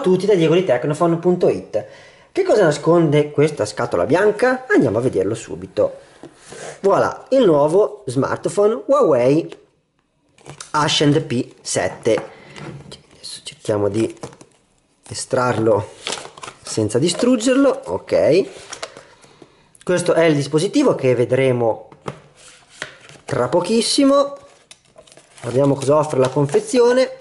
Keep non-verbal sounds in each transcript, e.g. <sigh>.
a tutti da Diego di Tecnofon.it. Che cosa nasconde questa scatola bianca? Andiamo a vederlo subito. Voilà, il nuovo smartphone Huawei Ascend P7. Adesso cerchiamo di estrarlo senza distruggerlo. Ok. Questo è il dispositivo che vedremo tra pochissimo. Vediamo cosa offre la confezione.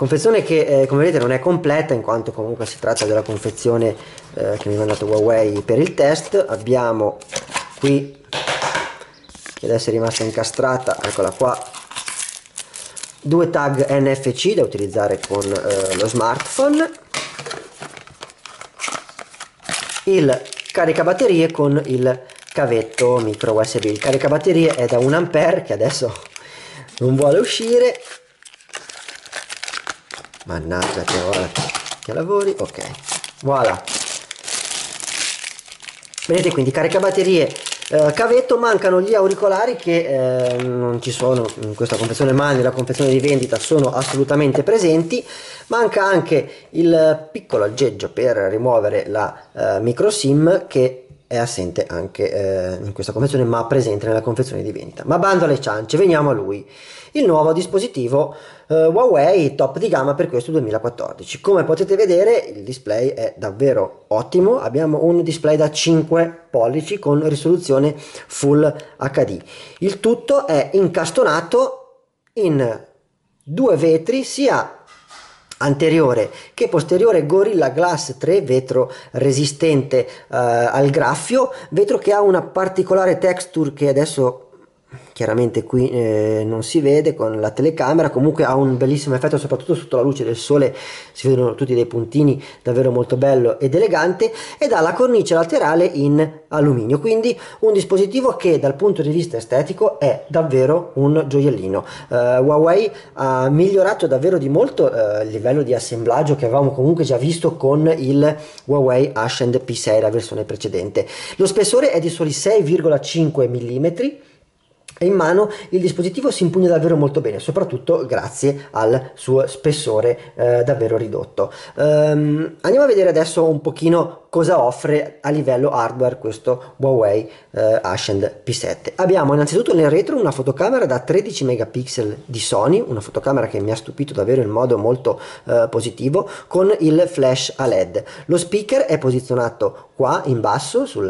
Confezione che eh, come vedete non è completa in quanto comunque si tratta della confezione eh, che mi ha mandato Huawei per il test. Abbiamo qui, che adesso è rimasta incastrata, eccola qua, due tag NFC da utilizzare con eh, lo smartphone, il caricabatterie con il cavetto micro USB. Il caricabatterie è da 1A che adesso non vuole uscire mannaggia che ora che lavori ok voilà vedete quindi caricabatterie eh, cavetto mancano gli auricolari che eh, non ci sono in questa confezione ma nella confezione di vendita sono assolutamente presenti manca anche il piccolo aggeggio per rimuovere la eh, micro sim che è assente anche eh, in questa confezione, ma presente nella confezione di vendita. Ma bando alle ciance, veniamo a lui. Il nuovo dispositivo eh, Huawei top di gamma per questo 2014. Come potete vedere, il display è davvero ottimo. Abbiamo un display da 5 pollici con risoluzione Full HD. Il tutto è incastonato in due vetri, sia anteriore che posteriore Gorilla Glass 3 vetro resistente eh, al graffio vetro che ha una particolare texture che adesso chiaramente qui eh, non si vede con la telecamera comunque ha un bellissimo effetto soprattutto sotto la luce del sole si vedono tutti dei puntini davvero molto bello ed elegante ed ha la cornice laterale in alluminio quindi un dispositivo che dal punto di vista estetico è davvero un gioiellino uh, Huawei ha migliorato davvero di molto uh, il livello di assemblaggio che avevamo comunque già visto con il Huawei Ascend P6 la versione precedente lo spessore è di soli 6,5 mm in mano il dispositivo si impugna davvero molto bene, soprattutto grazie al suo spessore eh, davvero ridotto. Um, andiamo a vedere adesso un pochino cosa offre a livello hardware questo Huawei eh, Ascend P7. Abbiamo innanzitutto nel retro una fotocamera da 13 megapixel di Sony, una fotocamera che mi ha stupito davvero in modo molto eh, positivo, con il flash a LED. Lo speaker è posizionato qua in basso, sul,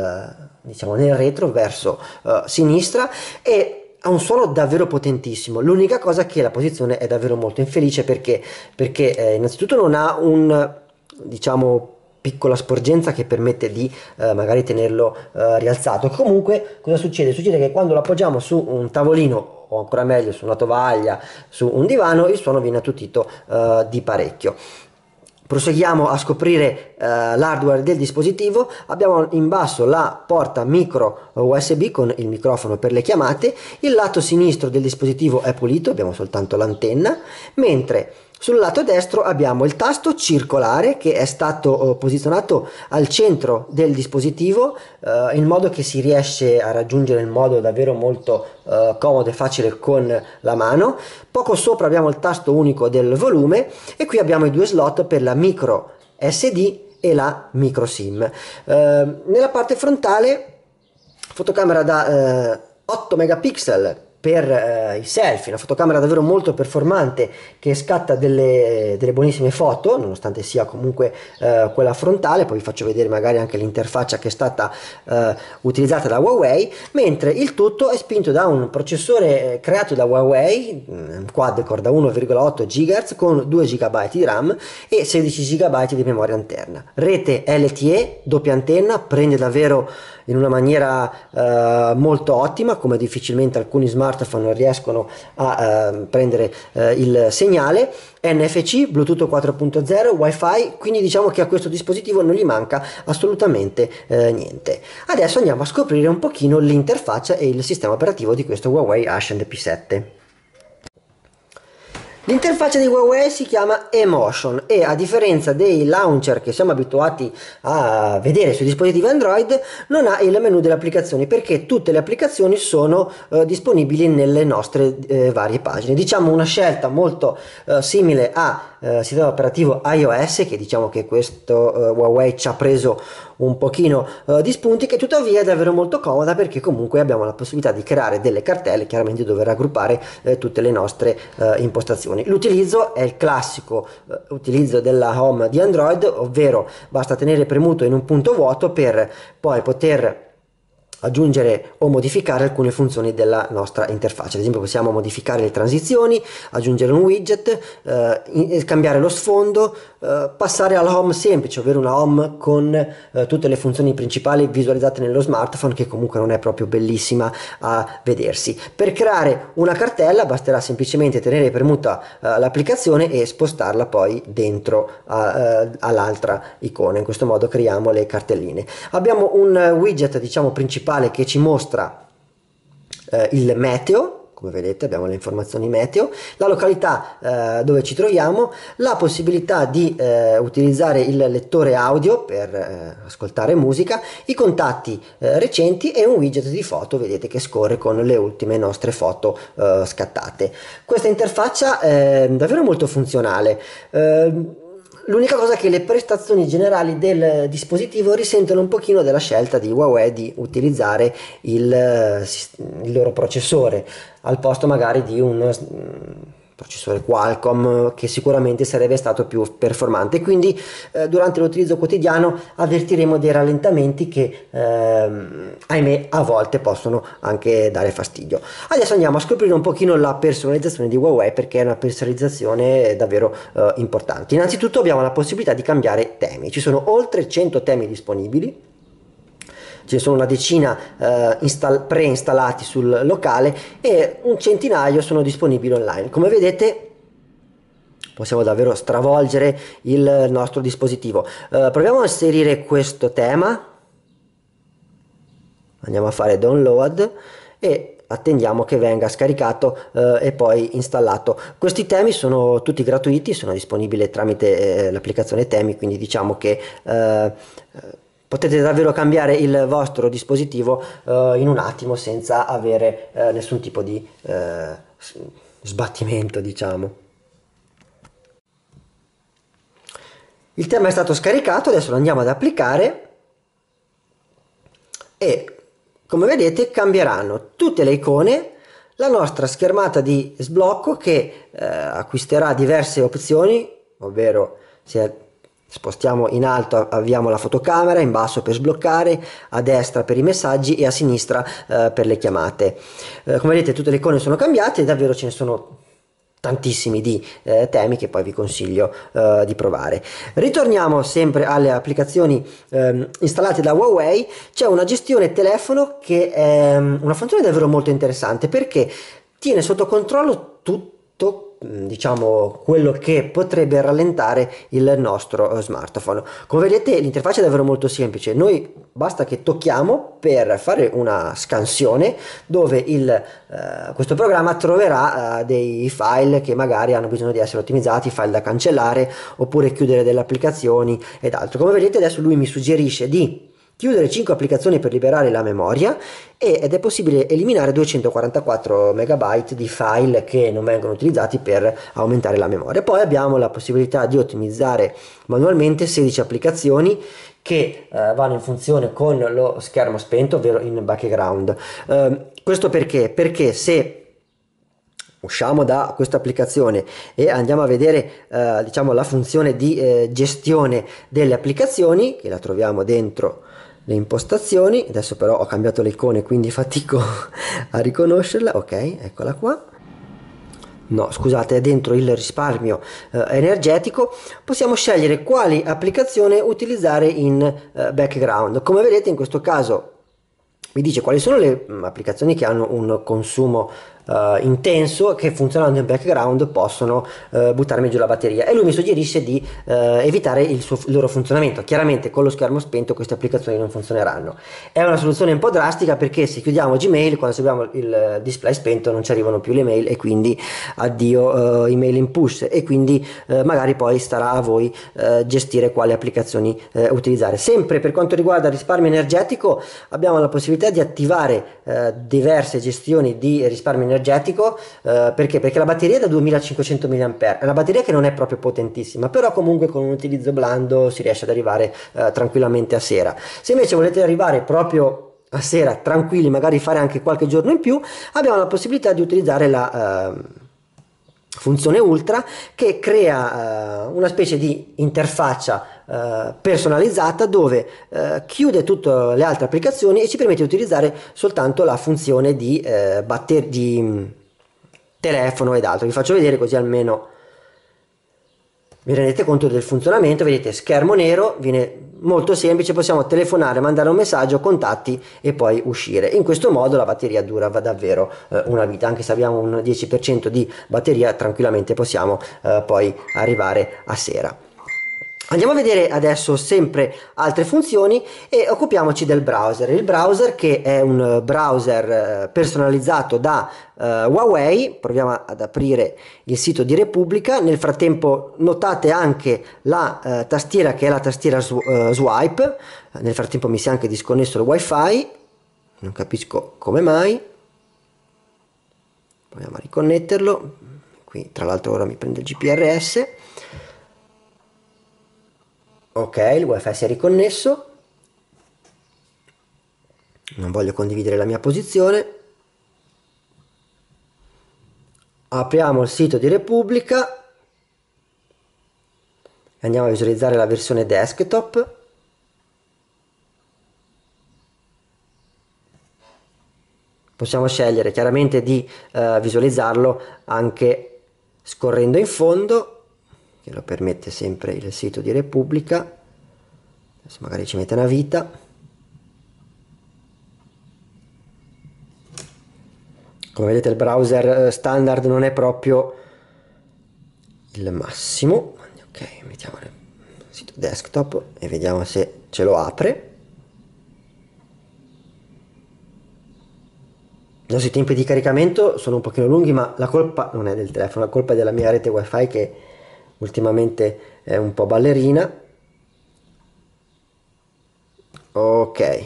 diciamo nel retro verso eh, sinistra e ha un suono davvero potentissimo. L'unica cosa è che la posizione è davvero molto infelice perché, perché eh, innanzitutto non ha un diciamo piccola sporgenza che permette di eh, magari tenerlo eh, rialzato. Comunque cosa succede? Succede che quando lo appoggiamo su un tavolino o ancora meglio su una tovaglia, su un divano, il suono viene attutito eh, di parecchio. Proseguiamo a scoprire eh, l'hardware del dispositivo, abbiamo in basso la porta micro USB con il microfono per le chiamate, il lato sinistro del dispositivo è pulito, abbiamo soltanto l'antenna, mentre sul lato destro abbiamo il tasto circolare che è stato eh, posizionato al centro del dispositivo eh, in modo che si riesce a raggiungere in modo davvero molto eh, comodo e facile con la mano. Poco sopra abbiamo il tasto unico del volume e qui abbiamo i due slot per la micro SD e la micro SIM. Eh, nella parte frontale fotocamera da 8 eh, megapixel per eh, i selfie, una fotocamera davvero molto performante che scatta delle, delle buonissime foto, nonostante sia comunque eh, quella frontale, poi vi faccio vedere magari anche l'interfaccia che è stata eh, utilizzata da Huawei, mentre il tutto è spinto da un processore eh, creato da Huawei, mm, quad-core da 1,8 GHz con 2 GB di RAM e 16 GB di memoria interna. Rete LTE, doppia antenna, prende davvero in una maniera eh, molto ottima, come difficilmente alcuni smartphone smartphone riescono a eh, prendere eh, il segnale NFC, Bluetooth 4.0, WiFi, quindi diciamo che a questo dispositivo non gli manca assolutamente eh, niente. Adesso andiamo a scoprire un pochino l'interfaccia e il sistema operativo di questo Huawei Ascend P7. L'interfaccia di Huawei si chiama Emotion e a differenza dei launcher che siamo abituati a vedere sui dispositivi Android non ha il menu delle applicazioni perché tutte le applicazioni sono eh, disponibili nelle nostre eh, varie pagine. Diciamo una scelta molto eh, simile a eh, sistema operativo iOS che diciamo che questo eh, Huawei ci ha preso un pochino eh, di spunti che tuttavia è davvero molto comoda perché comunque abbiamo la possibilità di creare delle cartelle chiaramente dove raggruppare tutte le nostre impostazioni applicazioni. L'utilizzo è il classico eh, utilizzo della home di Android, ovvero basta tenere premuto in un punto vuoto per poi poter aggiungere o modificare alcune funzioni della nostra interfaccia. Ad esempio possiamo modificare le transizioni, aggiungere un widget, eh, eh, cambiare lo sfondo, eh, passare alla home semplice, ovvero una home con eh, tutte le funzioni principali visualizzate nello smartphone che comunque non è proprio bellissima a vedersi. Per creare una cartella basterà semplicemente tenere premuta eh, l'applicazione e spostarla poi dentro a, eh, all'altra icona. In questo modo creiamo le cartelline. Abbiamo un widget diciamo principale principale che ci mostra eh, il meteo come vedete abbiamo le informazioni meteo, la località eh, dove ci troviamo, la possibilità di eh, utilizzare il lettore audio per eh, ascoltare musica, i contatti eh, recenti e un widget di foto, vedete che scorre con le ultime nostre foto eh, scattate. Questa interfaccia è davvero molto funzionale ehm, L'unica cosa è che le prestazioni generali del dispositivo risentono un pochino della scelta di Huawei di utilizzare il, eh, il loro processore al posto magari di un mm, processore Qualcomm che sicuramente sarebbe stato più performante. Quindi eh, durante l'utilizzo quotidiano avvertiremo dei rallentamenti che ehm, ahimè a volte possono anche dare fastidio. Adesso andiamo a scoprire un pochino la personalizzazione di Huawei perché è una personalizzazione davvero eh, importante. Innanzitutto abbiamo la possibilità di cambiare temi, ci sono oltre 100 temi disponibili ce ne sono una decina eh, install- preinstallati sul locale e un centinaio sono disponibili online. Come vedete possiamo davvero stravolgere il nostro dispositivo. Eh, proviamo a inserire questo tema, andiamo a fare download e attendiamo che venga scaricato eh, e poi installato. Questi temi sono tutti gratuiti, sono disponibili tramite eh, l'applicazione temi, quindi diciamo che eh, potete davvero cambiare il vostro dispositivo eh, in un attimo senza avere eh, nessun tipo di eh, sbattimento diciamo il tema è stato scaricato adesso lo andiamo ad applicare e come vedete cambieranno tutte le icone la nostra schermata di sblocco che eh, acquisterà diverse opzioni ovvero si è Spostiamo in alto, avviamo la fotocamera, in basso per sbloccare, a destra per i messaggi e a sinistra eh, per le chiamate. Eh, come vedete tutte le icone sono cambiate e davvero ce ne sono tantissimi di eh, temi che poi vi consiglio eh, di provare. Ritorniamo sempre alle applicazioni eh, installate da Huawei, c'è una gestione telefono che è mm, una funzione davvero molto interessante perché tiene sotto controllo tutto Mm, diciamo quello che potrebbe rallentare il nostro eh, smartphone come vedete l'interfaccia è davvero molto semplice noi basta che tocchiamo per fare una scansione dove il, eh, questo programma troverà eh, dei file che magari hanno bisogno di essere ottimizzati file da cancellare oppure chiudere delle applicazioni ed altro come vedete adesso lui mi suggerisce di chiudere 5 applicazioni per liberare la memoria ed è possibile eliminare 244 MB di file che non vengono utilizzati per aumentare la memoria. Poi abbiamo la possibilità di ottimizzare manualmente 16 applicazioni che eh, vanno in funzione con lo schermo spento, ovvero in background. Eh, questo perché? Perché se usciamo da questa applicazione e andiamo a vedere eh, diciamo la funzione di eh, gestione delle applicazioni che la troviamo dentro le impostazioni, adesso però ho cambiato le icone quindi <laughs> fatico a riconoscerla, ok, eccola qua. No, scusate, è dentro il risparmio eh, energetico, possiamo scegliere quali applicazione utilizzare in eh, background. Come vedete in questo caso mi dice quali sono le mm, applicazioni che hanno un consumo Uh, intenso che funzionando in background possono uh, buttarmi giù la batteria e lui mi suggerisce di uh, evitare il, suo, il, loro funzionamento chiaramente con lo schermo spento queste applicazioni non funzioneranno è una soluzione un po' drastica perché se chiudiamo Gmail quando abbiamo il display spento non ci arrivano più le mail e quindi addio email in push e quindi magari poi starà a voi gestire quali applicazioni utilizzare sempre per quanto riguarda il risparmio energetico abbiamo la possibilità di attivare diverse gestioni di risparmio energetico energetico eh, perché? perché la batteria è da 2500 mAh è una batteria che non è proprio potentissima però comunque con un utilizzo blando si riesce ad arrivare eh, tranquillamente a sera se invece volete arrivare proprio a sera tranquilli magari fare anche qualche giorno in più abbiamo la possibilità di utilizzare la eh, funzione ultra che crea uh, una specie di interfaccia uh, personalizzata dove uh, chiude tutte le altre applicazioni e ci permette di utilizzare soltanto la funzione di, batter- di mm, telefono ed altro. Vi faccio vedere così almeno vi rendete conto del funzionamento, vedete schermo nero, viene molto semplice, possiamo telefonare, mandare un messaggio, contatti e poi uscire. In questo modo la batteria dura davvero eh, una vita, anche se abbiamo un 10% di batteria tranquillamente possiamo eh, poi arrivare a sera. Andiamo a vedere adesso sempre altre funzioni e occupiamoci del browser. Il browser che è un eh, browser eh, personalizzato da uh, Huawei, proviamo ad aprire il sito di Repubblica, nel frattempo notate anche la uh, tastiera che è la tastiera sw uh, swipe, nel frattempo mi si è anche disconnesso il wifi, non capisco come mai, proviamo a riconnetterlo, qui tra l'altro ora mi prende il GPRS. Ok, il wifi si è riconnesso. Non voglio condividere la mia posizione. Apriamo il sito di Repubblica. Andiamo a visualizzare la versione desktop. Possiamo scegliere chiaramente di eh, visualizzarlo anche scorrendo in fondo che lo permette sempre il sito di Repubblica, adesso magari ci mette una vita, come vedete il browser eh, standard non è proprio il massimo, ok mettiamo il sito desktop e vediamo se ce lo apre. I nostri tempi di caricamento sono un pochino lunghi, ma la colpa non è del telefono, la colpa è della mia rete wifi che ultimamente è un po' ballerina ok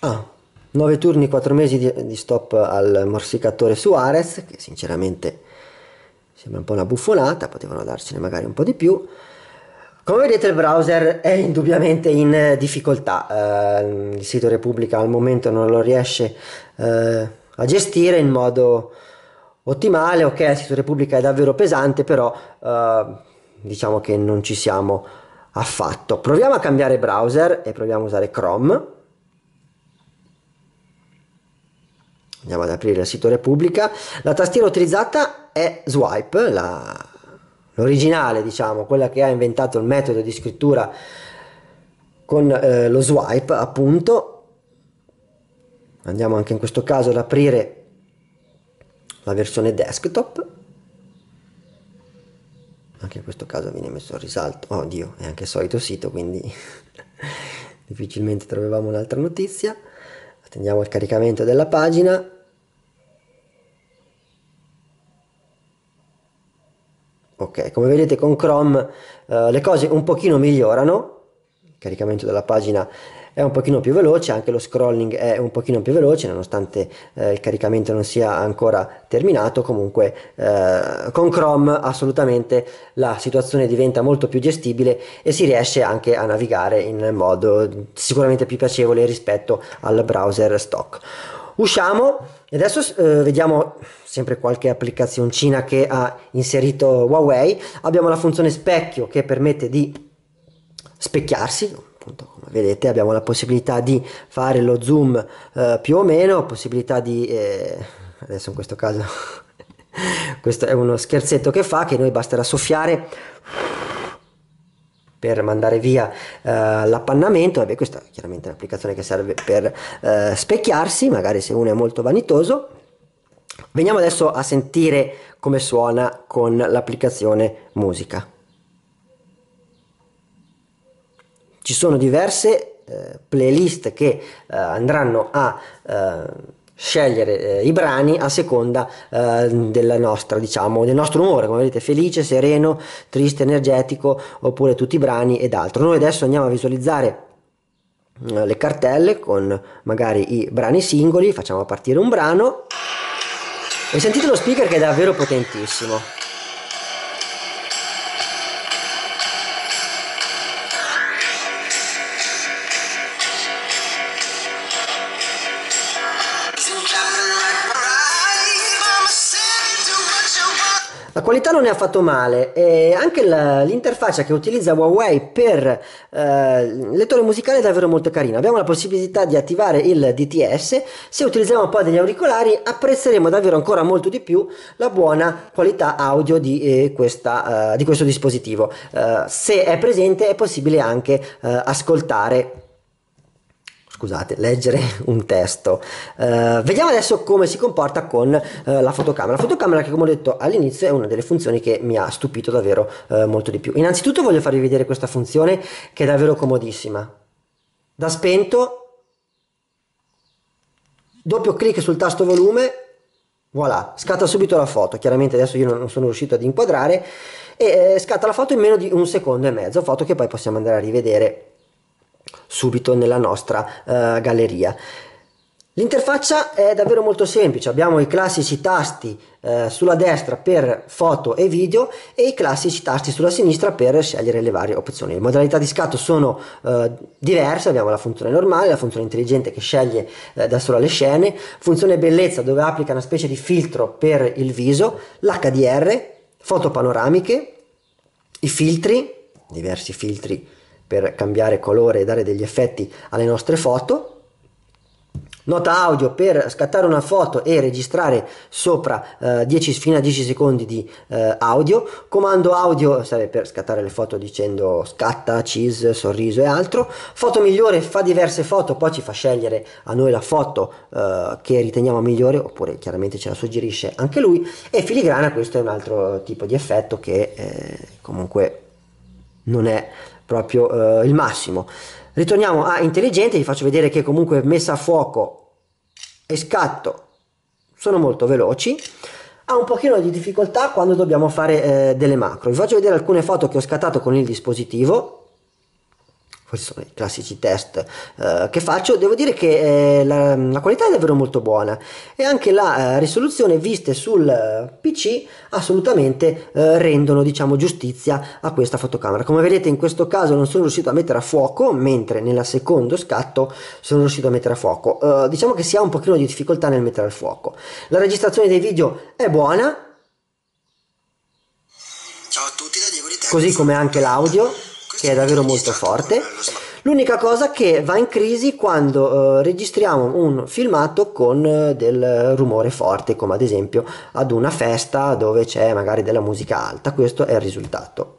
ah 9 turni 4 mesi di, di stop al morsicatore Suarez che sinceramente sembra un po' una buffonata potevano darcene magari un po' di più come vedete il browser è indubbiamente in difficoltà, eh, il sito Repubblica al momento non lo riesce eh, a gestire in modo ottimale, ok, il sito Repubblica è davvero pesante, però eh, diciamo che non ci siamo affatto. Proviamo a cambiare browser e proviamo a usare Chrome. Andiamo ad aprire il sito Repubblica. La tastiera utilizzata è Swipe, la, l'originale, diciamo, quella che ha inventato il metodo di scrittura con eh, lo swipe, appunto. Andiamo anche in questo caso ad aprire la versione desktop anche in questo caso viene messo a risalto oddio oh, è anche il solito sito quindi <laughs> difficilmente trovavamo un'altra notizia attendiamo il caricamento della pagina ok come vedete con Chrome eh, le cose un pochino migliorano il caricamento della pagina è un pochino più veloce, anche lo scrolling è un pochino più veloce nonostante eh, il caricamento non sia ancora terminato, comunque eh, con Chrome assolutamente la situazione diventa molto più gestibile e si riesce anche a navigare in modo sicuramente più piacevole rispetto al browser stock. Usciamo e adesso eh, vediamo sempre qualche applicazioncina che ha inserito Huawei. Abbiamo la funzione specchio che permette di specchiarsi, appunto come vedete abbiamo la possibilità di fare lo zoom eh, più o meno, possibilità di, eh, adesso in questo caso <laughs> questo è uno scherzetto che fa che noi basterà soffiare per mandare via eh, l'appannamento, Vabbè, questa è chiaramente un'applicazione che serve per eh, specchiarsi, magari se uno è molto vanitoso. Veniamo adesso a sentire come suona con l'applicazione musica. Ci sono diverse eh, playlist che eh, andranno a eh, scegliere eh, i brani a seconda eh, della nostra, diciamo, del nostro umore, come vedete felice, sereno, triste, energetico, oppure tutti i brani ed altro. Noi adesso andiamo a visualizzare le cartelle con magari i brani singoli, facciamo partire un brano e sentite lo speaker che è davvero potentissimo. qualità non è affatto male e anche la, l'interfaccia che utilizza Huawei per eh, lettore musicale è davvero molto carina. Abbiamo la possibilità di attivare il DTS, se utilizziamo poi degli auricolari apprezzeremo davvero ancora molto di più la buona qualità audio di, eh, questa, eh, di questo dispositivo. Eh, se è presente è possibile anche eh, ascoltare scusate, leggere <laughs> un testo. Eh, vediamo adesso come si comporta con eh, la fotocamera. La fotocamera che come ho detto all'inizio è una delle funzioni che mi ha stupito davvero eh, molto di più. Innanzitutto voglio farvi vedere questa funzione che è davvero comodissima. Da spento, doppio clic sul tasto volume, voilà, scatta subito la foto. Chiaramente adesso io non sono riuscito ad inquadrare e eh, scatta la foto in meno di un secondo e mezzo, foto che poi possiamo andare a rivedere subito nella nostra eh, galleria. L'interfaccia è davvero molto semplice, abbiamo i classici tasti eh, sulla destra per foto e video e i classici tasti sulla sinistra per scegliere le varie opzioni. Le modalità di scatto sono eh, diverse, abbiamo la funzione normale, la funzione intelligente che sceglie eh, da sola le scene, funzione bellezza dove applica una specie di filtro per il viso, l'HDR, foto panoramiche, i filtri, diversi filtri per cambiare colore e dare degli effetti alle nostre foto nota audio per scattare una foto e registrare sopra eh, 10, fino a 10 secondi di eh, audio, comando audio serve per scattare le foto dicendo scatta, cheese, sorriso e altro, foto migliore fa diverse foto, poi ci fa scegliere a noi la foto eh, che riteniamo migliore oppure chiaramente ce la suggerisce anche lui e filigrana questo è un altro tipo di effetto che eh, comunque non è proprio eh, il massimo. Ritorniamo a intelligente, vi faccio vedere che comunque messa a fuoco e scatto sono molto veloci. Ha un pochino di difficoltà quando dobbiamo fare eh, delle macro. Vi faccio vedere alcune foto che ho scattato con il dispositivo questi sono i classici test eh, che faccio, devo dire che eh, la, la, qualità è davvero molto buona e anche la eh, risoluzione viste sul eh, PC assolutamente eh, rendono diciamo, giustizia a questa fotocamera. Come vedete in questo caso non sono riuscito a mettere a fuoco, mentre nel secondo scatto sono riuscito a mettere a fuoco. Eh, diciamo che si ha un pochino di difficoltà nel mettere a fuoco. La registrazione dei video è buona. Ciao a tutti da Diego Così come anche l'audio che è davvero molto forte. L'unica cosa che va in crisi quando eh, registriamo un filmato con eh, del rumore forte, come ad esempio ad una festa dove c'è magari della musica alta, questo è il risultato.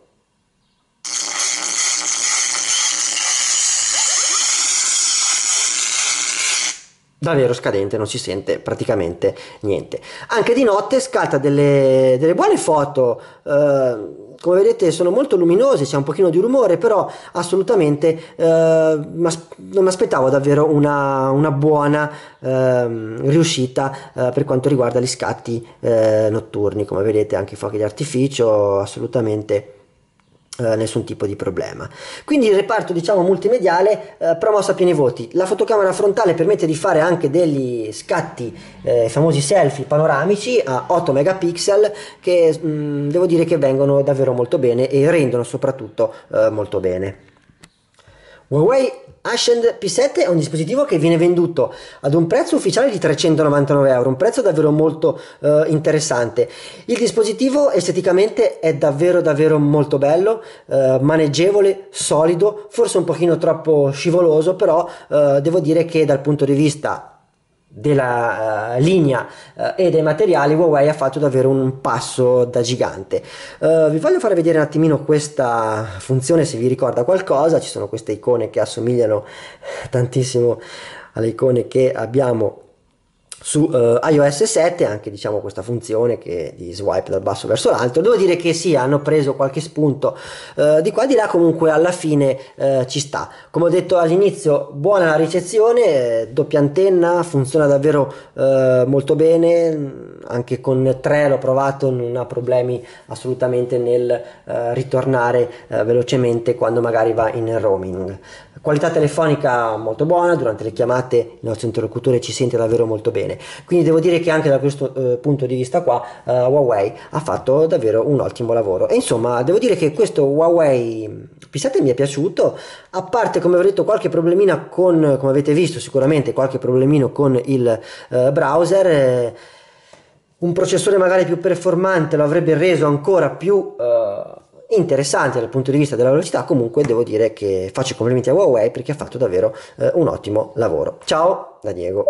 davvero scadente, non si sente praticamente niente. Anche di notte scatta delle, delle buone foto. Eh, come vedete sono molto luminosi, c'è un pochino di rumore, però assolutamente eh, non mi aspettavo davvero una, una buona eh, riuscita eh, per quanto riguarda gli scatti eh, notturni, come vedete anche i fuochi d'artificio assolutamente eh, nessun tipo di problema. Quindi il reparto diciamo multimediale eh, promossa a pieni voti. La fotocamera frontale permette di fare anche degli scatti, eh, famosi selfie panoramici a 8 megapixel che mh, mm, devo dire che vengono davvero molto bene e rendono soprattutto eh, molto bene. Huawei Ascend P7 è un dispositivo che viene venduto ad un prezzo ufficiale di 399 euro, un prezzo davvero molto eh, interessante. Il dispositivo esteticamente è davvero davvero molto bello, eh, maneggevole, solido, forse un pochino troppo scivoloso, però eh, devo dire che dal punto di vista della eh, linea eh, e dei materiali Huawei ha fatto davvero un passo da gigante uh, vi voglio far vedere un attimino questa funzione se vi ricorda qualcosa ci sono queste icone che assomigliano tantissimo alle icone che abbiamo su uh, iOS 7 anche diciamo questa funzione che di swipe dal basso verso l'alto devo dire che sì hanno preso qualche spunto uh, di qua di là comunque alla fine uh, ci sta come ho detto all'inizio buona la ricezione doppia antenna funziona davvero molto bene anche con 3 l'ho provato non ha problemi assolutamente nel ritornare velocemente quando magari va in roaming qualità telefonica molto buona durante le chiamate il nostro interlocutore ci sente davvero molto bene bene. Quindi devo dire che anche da questo eh, punto di vista qua eh, Huawei ha fatto davvero un ottimo lavoro. E insomma, devo dire che questo Huawei p mi è piaciuto, a parte come ho detto qualche problemina con, come avete visto sicuramente, qualche problemino con il eh, browser. Eh, un processore magari più performante lo avrebbe reso ancora più eh, interessante dal punto di vista della velocità, comunque devo dire che faccio complimenti a Huawei perché ha fatto davvero eh, un ottimo lavoro. Ciao da Diego.